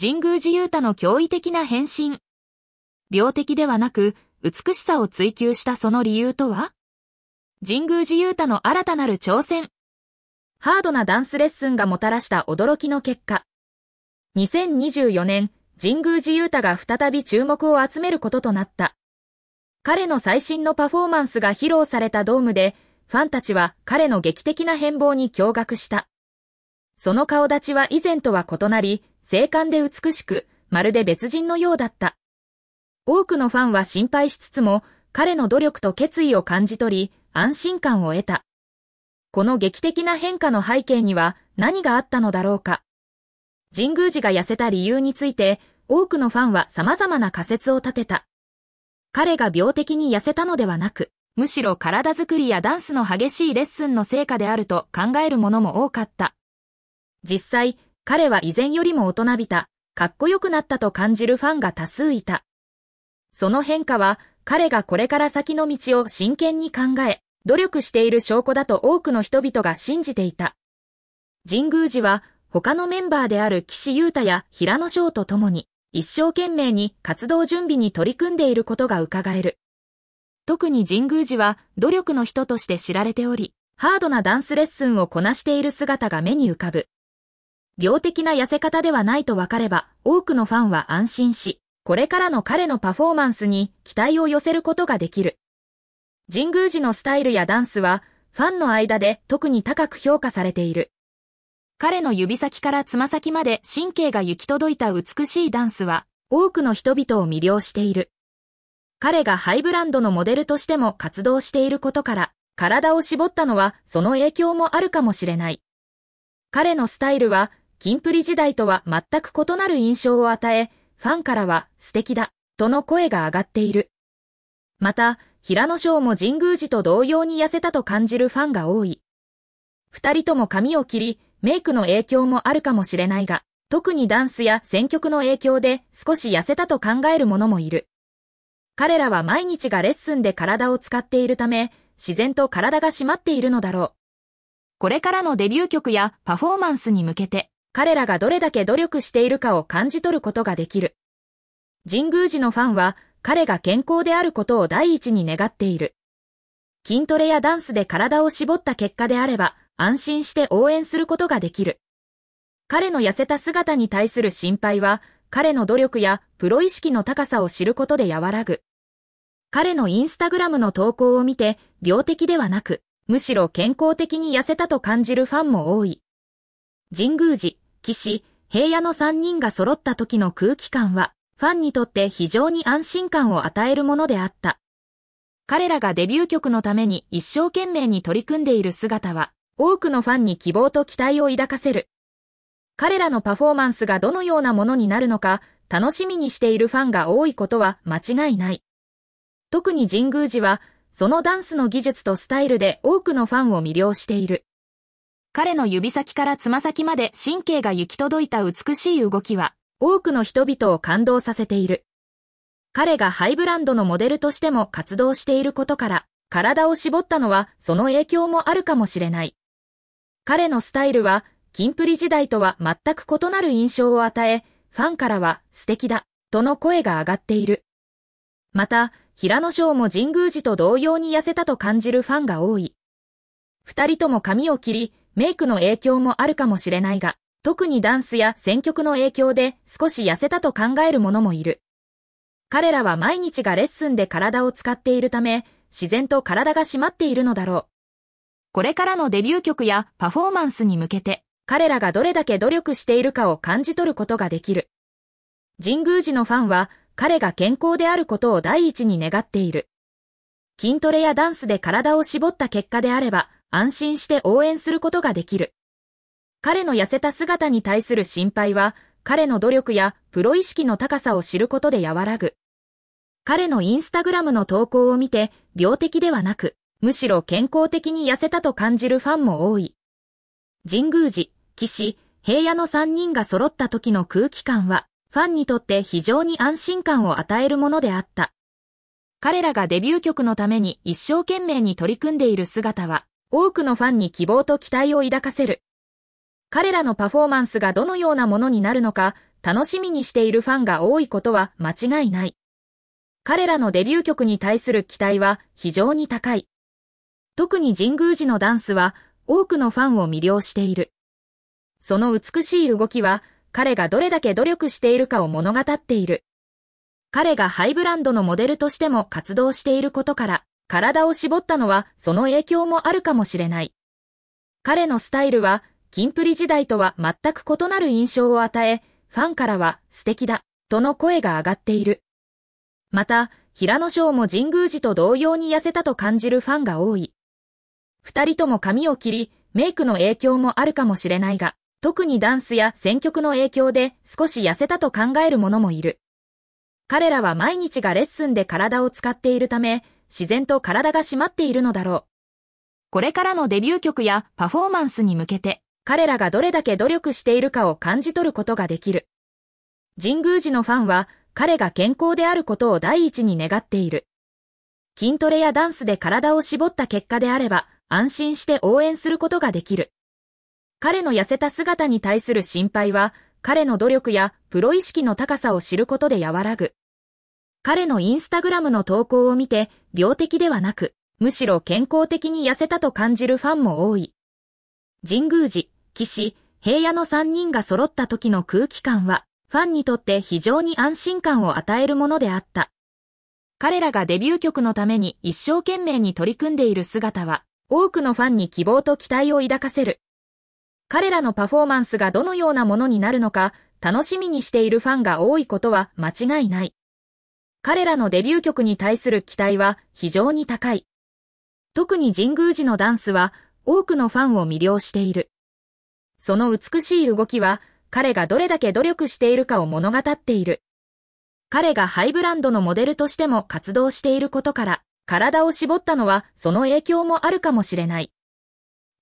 神宮寺勇太の驚異的な変身。病的ではなく、美しさを追求したその理由とは神宮寺勇太の新たなる挑戦。ハードなダンスレッスンがもたらした驚きの結果。2024年、神宮寺勇太が再び注目を集めることとなった。彼の最新のパフォーマンスが披露されたドームで、ファンたちは彼の劇的な変貌に驚愕した。その顔立ちは以前とは異なり、精悍で美しく、まるで別人のようだった。多くのファンは心配しつつも、彼の努力と決意を感じ取り、安心感を得た。この劇的な変化の背景には何があったのだろうか。神宮寺が痩せた理由について、多くのファンは様々な仮説を立てた。彼が病的に痩せたのではなく、むしろ体づくりやダンスの激しいレッスンの成果であると考えるものも多かった。実際、彼は以前よりも大人びた、かっこよくなったと感じるファンが多数いた。その変化は、彼がこれから先の道を真剣に考え、努力している証拠だと多くの人々が信じていた。神宮寺は、他のメンバーである岸優太や平野翔と共に、一生懸命に活動準備に取り組んでいることが伺える。特に神宮寺は努力の人として知られており、ハードなダンスレッスンをこなしている姿が目に浮かぶ。病的な痩せ方ではないと分かれば、多くのファンは安心し、これからの彼のパフォーマンスに期待を寄せることができる。神宮寺のスタイルやダンスは、ファンの間で特に高く評価されている。彼の指先からつま先まで神経が行き届いた美しいダンスは、多くの人々を魅了している。彼がハイブランドのモデルとしても活動していることから、体を絞ったのはその影響もあるかもしれない。彼のスタイルはキンプリ時代とは全く異なる印象を与え、ファンからは素敵だ、との声が上がっている。また、平野翔も神宮寺と同様に痩せたと感じるファンが多い。二人とも髪を切り、メイクの影響もあるかもしれないが、特にダンスや選曲の影響で少し痩せたと考える者もいる。彼らは毎日がレッスンで体を使っているため、自然と体が締まっているのだろう。これからのデビュー曲やパフォーマンスに向けて、彼らがどれだけ努力しているかを感じ取ることができる。神宮寺のファンは彼が健康であることを第一に願っている。筋トレやダンスで体を絞った結果であれば安心して応援することができる。彼の痩せた姿に対する心配は彼の努力やプロ意識の高さを知ることで和らぐ。彼のインスタグラムの投稿を見て病的ではなく、むしろ健康的に痩せたと感じるファンも多い。神宮寺帰し、平野の3人が揃った時の空気感は、ファンにとって非常に安心感を与えるものであった。彼らがデビュー曲のために一生懸命に取り組んでいる姿は、多くのファンに希望と期待を抱かせる。彼らのパフォーマンスがどのようなものになるのか、楽しみにしているファンが多いことは間違いない。特に神宮寺は、そのダンスの技術とスタイルで多くのファンを魅了している。彼の指先からつま先まで神経が行き届いた美しい動きは、多くの人々を感動させている。彼がハイブランドのモデルとしても活動していることから、体を絞ったのはその影響もあるかもしれない。彼のスタイルは、金プリ時代とは全く異なる印象を与え、ファンからは素敵だ、との声が上がっている。また、平野翔も神宮寺と同様に痩せたと感じるファンが多い。二人とも髪を切り、メイクの影響もあるかもしれないが、特にダンスや選曲の影響で少し痩せたと考える者もいる。彼らは毎日がレッスンで体を使っているため、自然と体が締まっているのだろう。これからのデビュー曲やパフォーマンスに向けて、彼らがどれだけ努力しているかを感じ取ることができる。神宮寺のファンは、彼が健康であることを第一に願っている。筋トレやダンスで体を絞った結果であれば、安心して応援することができる。彼の痩せた姿に対する心配は、彼の努力やプロ意識の高さを知ることで和らぐ。彼のインスタグラムの投稿を見て、病的ではなく、むしろ健康的に痩せたと感じるファンも多い。神宮寺、岸、平野の3人が揃った時の空気感は、ファンにとって非常に安心感を与えるものであった。彼らがデビュー曲のために一生懸命に取り組んでいる姿は、多くのファンに希望と期待を抱かせる。彼らのパフォーマンスがどのようなものになるのか、楽しみにしているファンが多いことは間違いない。彼らのデビュー曲に対する期待は非常に高い。特に神宮寺のダンスは多くのファンを魅了している。その美しい動きは彼がどれだけ努力しているかを物語っている。彼がハイブランドのモデルとしても活動していることから、体を絞ったのはその影響もあるかもしれない。彼のスタイルは、キンプリ時代とは全く異なる印象を与え、ファンからは素敵だ、との声が上がっている。また、平野翔も神宮寺と同様に痩せたと感じるファンが多い。二人とも髪を切り、メイクの影響もあるかもしれないが、特にダンスや選曲の影響で少し痩せたと考える者もいる。彼らは毎日がレッスンで体を使っているため、自然と体が締まっているのだろう。これからのデビュー曲やパフォーマンスに向けて、彼らがどれだけ努力しているかを感じ取ることができる。神宮寺のファンは、彼が健康であることを第一に願っている。筋トレやダンスで体を絞った結果であれば、安心して応援することができる。彼の痩せた姿に対する心配は、彼の努力やプロ意識の高さを知ることで和らぐ。彼のインスタグラムの投稿を見て、病的ではなく、むしろ健康的に痩せたと感じるファンも多い。神宮寺、岸、平野の3人が揃った時の空気感は、ファンにとって非常に安心感を与えるものであった。彼らがデビュー曲のために一生懸命に取り組んでいる姿は、多くのファンに希望と期待を抱かせる。彼らのパフォーマンスがどのようなものになるのか、楽しみにしているファンが多いことは間違いない。彼らのデビュー曲に対する期待は非常に高い。特に神宮寺のダンスは多くのファンを魅了している。その美しい動きは彼がどれだけ努力しているかを物語っている。彼がハイブランドのモデルとしても活動していることから、体を絞ったのはその影響もあるかもしれない。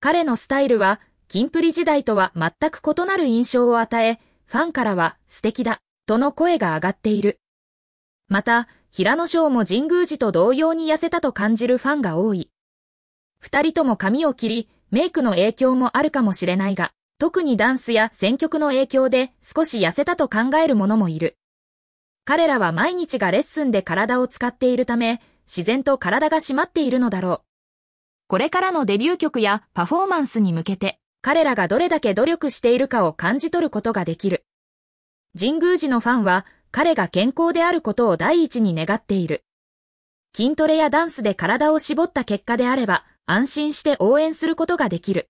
彼のスタイルは、キンプリ時代とは全く異なる印象を与え、ファンからは素敵だ、との声が上がっている。また、平野翔も神宮寺と同様に痩せたと感じるファンが多い。二人とも髪を切り、メイクの影響もあるかもしれないが、特にダンスや選曲の影響で少し痩せたと考える者もいる。彼らは毎日がレッスンで体を使っているため、自然と体が締まっているのだろう。これからのデビュー曲やパフォーマンスに向けて、彼らがどれだけ努力しているかを感じ取ることができる。神宮寺のファンは、彼が健康であることを第一に願っている。筋トレやダンスで体を絞った結果であれば、安心して応援することができる。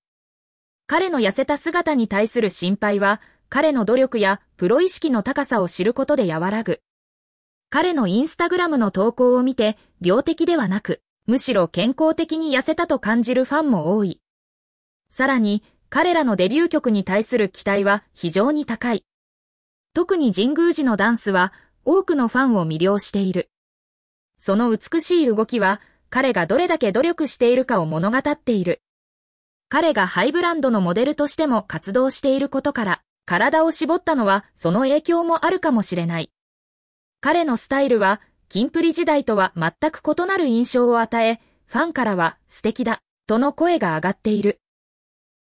彼の痩せた姿に対する心配は、彼の努力やプロ意識の高さを知ることで和らぐ。彼のインスタグラムの投稿を見て、病的ではなく、むしろ健康的に痩せたと感じるファンも多い。さらに、彼らのデビュー曲に対する期待は非常に高い。特に神宮寺のダンスは多くのファンを魅了している。その美しい動きは彼がどれだけ努力しているかを物語っている。彼がハイブランドのモデルとしても活動していることから、体を絞ったのはその影響もあるかもしれない。彼のスタイルは、キンプリ時代とは全く異なる印象を与え、ファンからは素敵だ、との声が上がっている。